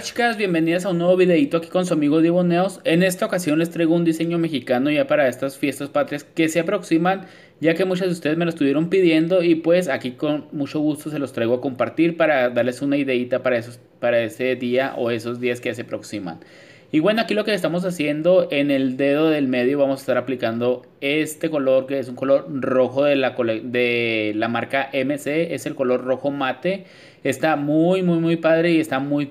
Hola chicas, bienvenidas a un nuevo videito aquí con su amigo Diboneos En esta ocasión les traigo un diseño mexicano ya para estas fiestas patrias que se aproximan, ya que muchas de ustedes me lo estuvieron pidiendo y pues aquí con mucho gusto se los traigo a compartir para darles una ideita para, para ese día o esos días que se aproximan. Y bueno, aquí lo que estamos haciendo en el dedo del medio vamos a estar aplicando este color que es un color rojo de la, de la marca MC, es el color rojo mate. Está muy, muy, muy padre y está muy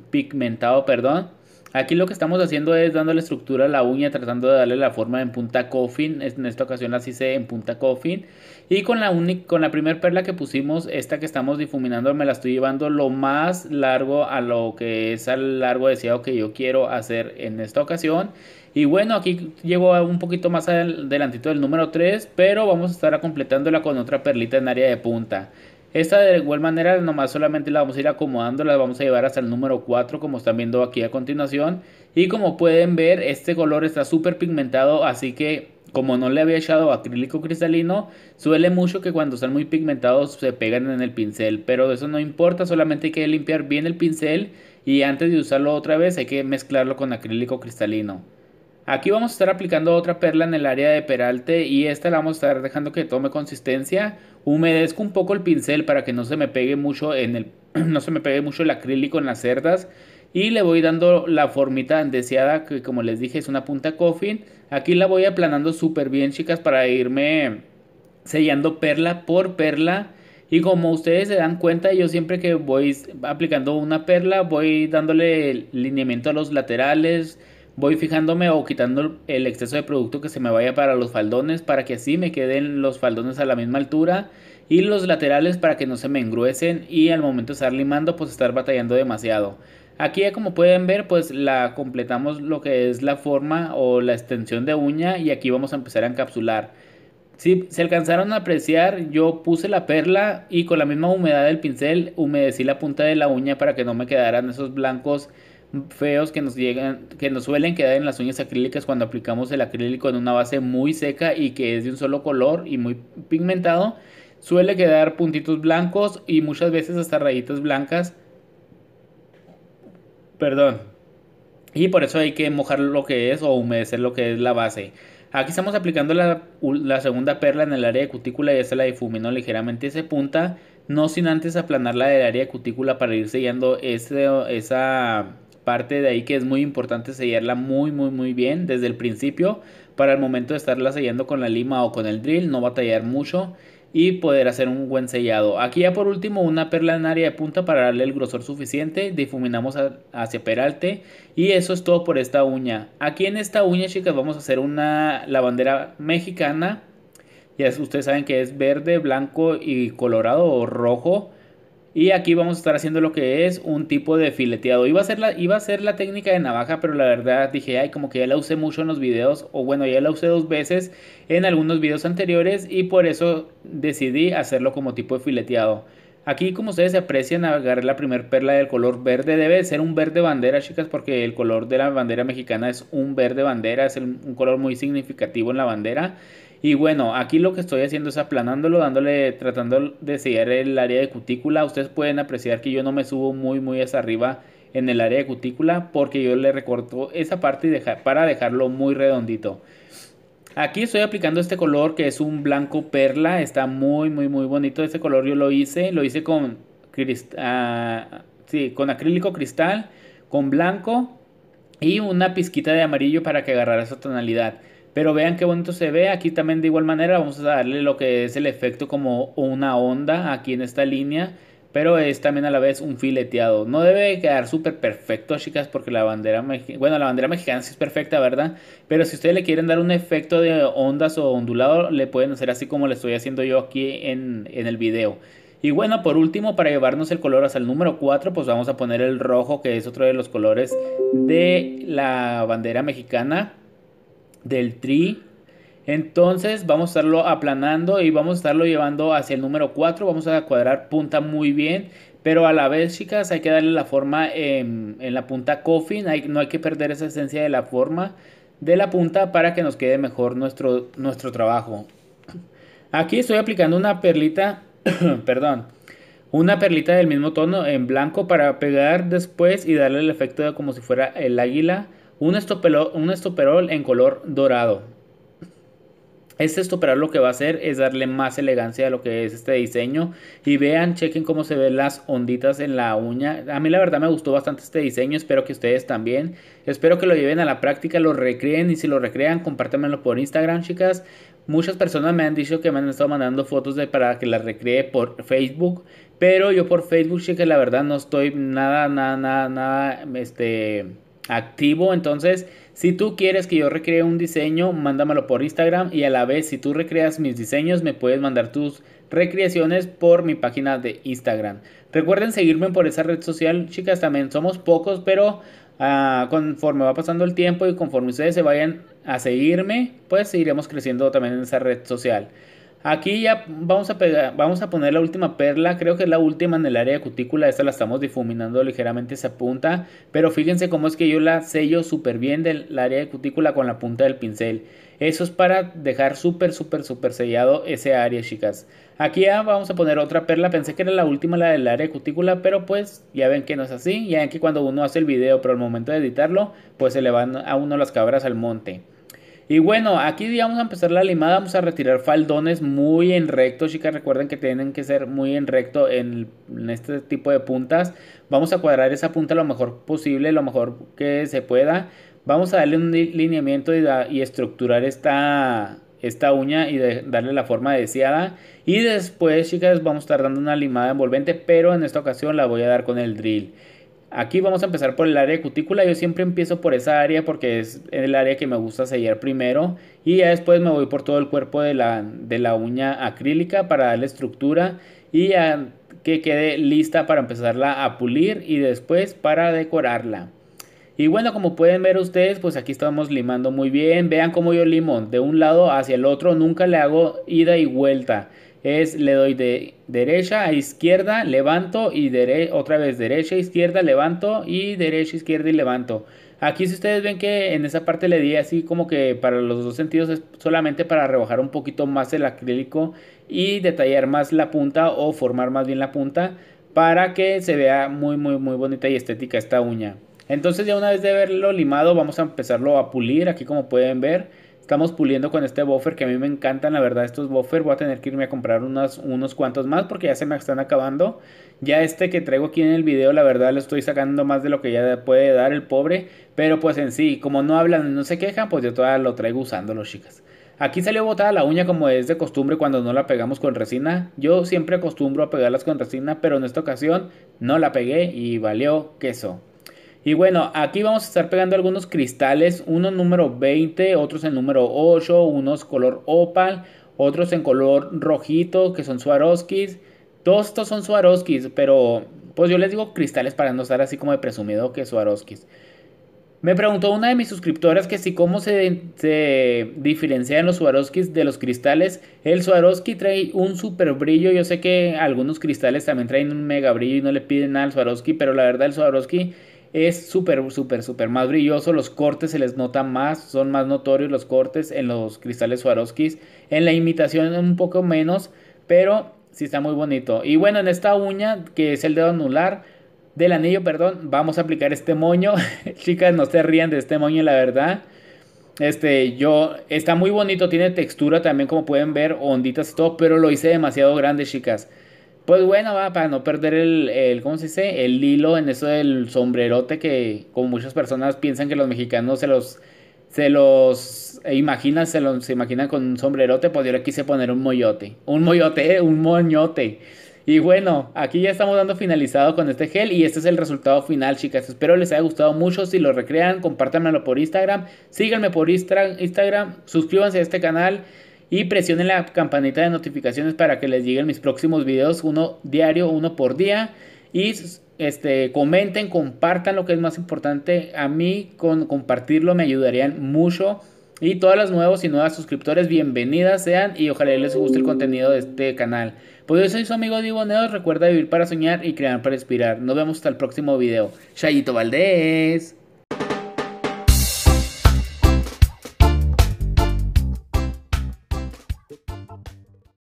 pigmentado, perdón. Aquí lo que estamos haciendo es dándole estructura a la uña, tratando de darle la forma en punta coffin. En esta ocasión la hice en punta coffin. Y con la, con la primera perla que pusimos, esta que estamos difuminando, me la estoy llevando lo más largo a lo que es al largo deseado que yo quiero hacer en esta ocasión. Y bueno, aquí llego un poquito más adelantito del número 3, pero vamos a estar completándola con otra perlita en área de punta. Esta de igual manera nomás solamente la vamos a ir acomodando, la vamos a llevar hasta el número 4 como están viendo aquí a continuación. Y como pueden ver este color está súper pigmentado así que como no le había echado acrílico cristalino, suele mucho que cuando están muy pigmentados se pegan en el pincel, pero eso no importa, solamente hay que limpiar bien el pincel y antes de usarlo otra vez hay que mezclarlo con acrílico cristalino. Aquí vamos a estar aplicando otra perla en el área de peralte y esta la vamos a estar dejando que tome consistencia. Humedezco un poco el pincel para que no se me pegue mucho en el no se me pegue mucho el acrílico en las cerdas y le voy dando la formita deseada que como les dije es una punta coffin. Aquí la voy aplanando súper bien chicas para irme sellando perla por perla. Y como ustedes se dan cuenta, yo siempre que voy aplicando una perla, voy dándole lineamiento a los laterales, Voy fijándome o quitando el exceso de producto que se me vaya para los faldones para que así me queden los faldones a la misma altura y los laterales para que no se me engruesen y al momento de estar limando pues estar batallando demasiado. Aquí ya como pueden ver pues la completamos lo que es la forma o la extensión de uña y aquí vamos a empezar a encapsular. Si se alcanzaron a apreciar yo puse la perla y con la misma humedad del pincel humedecí la punta de la uña para que no me quedaran esos blancos feos que nos llegan, que nos suelen quedar en las uñas acrílicas cuando aplicamos el acrílico en una base muy seca y que es de un solo color y muy pigmentado, suele quedar puntitos blancos y muchas veces hasta rayitas blancas. Perdón. Y por eso hay que mojar lo que es o humedecer lo que es la base. Aquí estamos aplicando la, segunda perla en el área de cutícula y esta la difumino ligeramente esa punta, no sin antes aplanarla del área de cutícula para ir sellando ese, esa parte de ahí que es muy importante sellarla muy muy muy bien desde el principio para el momento de estarla sellando con la lima o con el drill no batallar mucho y poder hacer un buen sellado. Aquí ya por último una perla en área de punta para darle el grosor suficiente, difuminamos hacia peralte y eso es todo por esta uña. Aquí en esta uña chicas vamos a hacer una la bandera mexicana, ya ustedes saben que es verde, blanco y colorado o rojo y aquí vamos a estar haciendo lo que es un tipo de fileteado. Iba a ser la, iba a la técnica de navaja, pero la verdad dije, ay, como que ya la usé mucho en los videos. O bueno, ya la usé dos veces en algunos videos anteriores y por eso decidí hacerlo como tipo de fileteado. Aquí como ustedes se aprecian agarré la primer perla del color verde, debe ser un verde bandera chicas porque el color de la bandera mexicana es un verde bandera, es un color muy significativo en la bandera y bueno, aquí lo que estoy haciendo es aplanándolo, dándole, tratando de sellar el área de cutícula. Ustedes pueden apreciar que yo no me subo muy, muy hacia arriba en el área de cutícula porque yo le recorto esa parte para dejarlo muy redondito. Aquí estoy aplicando este color que es un blanco perla, está muy, muy, muy bonito. Este color yo lo hice, lo hice con, ah, con acrílico cristal, con blanco y una pizquita de amarillo para que agarrara esa tonalidad. Pero vean qué bonito se ve. Aquí también de igual manera vamos a darle lo que es el efecto como una onda aquí en esta línea. Pero es también a la vez un fileteado. No debe quedar súper perfecto, chicas, porque la bandera mexicana... Bueno, la bandera mexicana sí es perfecta, ¿verdad? Pero si ustedes le quieren dar un efecto de ondas o ondulado, le pueden hacer así como le estoy haciendo yo aquí en, en el video. Y bueno, por último, para llevarnos el color hasta el número 4, pues vamos a poner el rojo, que es otro de los colores de la bandera mexicana del tri. Entonces vamos a estarlo aplanando y vamos a estarlo llevando hacia el número 4. Vamos a cuadrar punta muy bien. Pero a la vez, chicas, hay que darle la forma em, en, la punta coffin. Hay, no hay que perder esa esencia de la forma de la punta para que nos quede mejor nuestro, nuestro trabajo. Aquí estoy aplicando una perlita, perdón, una perlita del mismo tono en blanco para pegar después y darle el efecto de como si fuera el águila un estoperol, un estoperol en color dorado. Este estoperol lo que va a hacer es darle más elegancia a lo que es este diseño. Y vean, chequen cómo se ven las onditas en la uña. A mí la verdad me gustó bastante este diseño, espero que ustedes también. Espero que lo lleven a la práctica, lo recreen y si lo recrean, compártanmelo por Instagram, chicas. Muchas personas me han dicho que me han estado mandando fotos de, para que las recree por Facebook. Pero yo por Facebook, chicas, la verdad no estoy nada, nada, nada, nada, este activo. Entonces, si tú quieres que yo recree un diseño, mándamelo por Instagram y a la vez, si tú recreas mis diseños, me puedes mandar tus recreaciones por mi página de Instagram. Recuerden seguirme por esa red social, chicas, también somos pocos, pero ah, conforme va pasando el tiempo y conforme ustedes se vayan a seguirme, pues seguiremos creciendo también en esa red social. Aquí ya vamos a, pegar, vamos a poner la última perla, creo que es la última en el área de cutícula, esta la estamos difuminando ligeramente esa punta, pero fíjense cómo es que yo la sello súper bien del área de cutícula con la punta del pincel. Eso es para dejar súper, súper, súper sellado ese área, chicas. Aquí ya vamos a poner otra perla, pensé que era la última, la del área de cutícula, pero pues ya ven que no es así, ya ven que cuando uno hace el video, pero al momento de editarlo, pues se le van a uno las cabras al monte. Y bueno, aquí ya vamos a empezar la limada, vamos a retirar faldones muy en recto, chicas, recuerden que tienen que ser muy en recto en, este tipo de puntas. Vamos a cuadrar esa punta lo mejor posible, lo mejor que se pueda. Vamos a darle un lineamiento y, estructurar esta, esta uña y darle la forma deseada. Y después, chicas, vamos a estar dando una limada envolvente, pero en esta ocasión la voy a dar con el drill. Aquí vamos a empezar por el área de cutícula. Yo siempre empiezo por esa área porque es el área que me gusta sellar primero. Y ya después me voy por todo el cuerpo de la, uña acrílica para darle estructura y ya que quede lista para empezarla a pulir y después para decorarla. Y bueno, como pueden ver ustedes, pues aquí estamos limando muy bien. Vean cómo yo limo de un lado hacia el otro. Nunca le hago ida y vuelta es le doy de derecha a izquierda, levanto y dere otra vez derecha, e izquierda, levanto y derecha, izquierda y levanto. Aquí si ustedes ven que en esa parte le di así como que para los dos sentidos es solamente para rebajar un poquito más el acrílico y detallar más la punta o formar más bien la punta para que se vea muy muy muy bonita y estética esta uña. Entonces ya una vez de haberlo limado vamos a empezarlo a pulir aquí como pueden ver. Estamos puliendo con este buffer que a mí me encantan, la verdad, estos buffers Voy a tener que irme a comprar unos, unos cuantos más porque ya se me están acabando. Ya este que traigo aquí en el video, la verdad, lo estoy sacando más de lo que ya puede dar el pobre. Pero pues en sí, como no hablan y no se quejan, pues yo todavía lo traigo usándolo, chicas. Aquí salió botada la uña como es de costumbre cuando no la pegamos con resina. Yo siempre acostumbro a pegarlas con resina, pero en esta ocasión no la pegué y valió queso. Y bueno, aquí vamos a estar pegando algunos cristales, uno número 20, otros en número 8, unos color opal, otros en color rojito, que son Swarovskis. Todos estos son Swarovskis, pero pues yo les digo cristales para no estar así como de presumido que Swarovskis. Me preguntó una de mis suscriptoras que si cómo se, diferencian los Swarovskis de los cristales. El Swarovski trae un super brillo. Yo sé que algunos cristales también traen un mega brillo y no le piden nada al Swarovski, pero la verdad el Swarovski es súper, súper, súper más brilloso. Los cortes se les nota más, son más notorios los cortes en los cristales Swarovski. En la imitación un poco menos, pero sí está muy bonito. Y bueno, en esta uña, que es el dedo anular, del anillo, perdón, vamos a aplicar este moño. Chicas, no se rían de este moño, la verdad. Este, yo, está muy bonito, tiene textura también, como pueden ver, onditas y todo, pero lo hice demasiado grande, chicas. Pues bueno, va, para no perder el, ¿cómo se dice? El hilo en eso del sombrerote que como muchas personas piensan que los mexicanos se los, se los imaginan, se los imaginan con un sombrerote, pues yo le quise poner un moyote, un moyote, eh, un moñote. Y bueno, aquí ya estamos dando finalizado con este gel y este es el resultado final, chicas. Espero les haya gustado mucho. Si lo recrean, compártanmelo por Instagram. Síganme por Instagram suscríbanse a este canal y presionen la campanita de notificaciones para que les lleguen mis próximos videos, uno diario, uno por día. Y este, comenten, compartan lo que es más importante. A mí con compartirlo me ayudarían mucho. Y todas las nuevos y nuevas suscriptores, bienvenidas sean y ojalá les guste el contenido de este canal. Pues yo soy su amigo Divo recuerda vivir para soñar y crear para inspirar. Nos vemos hasta el próximo video. Chayito Valdés.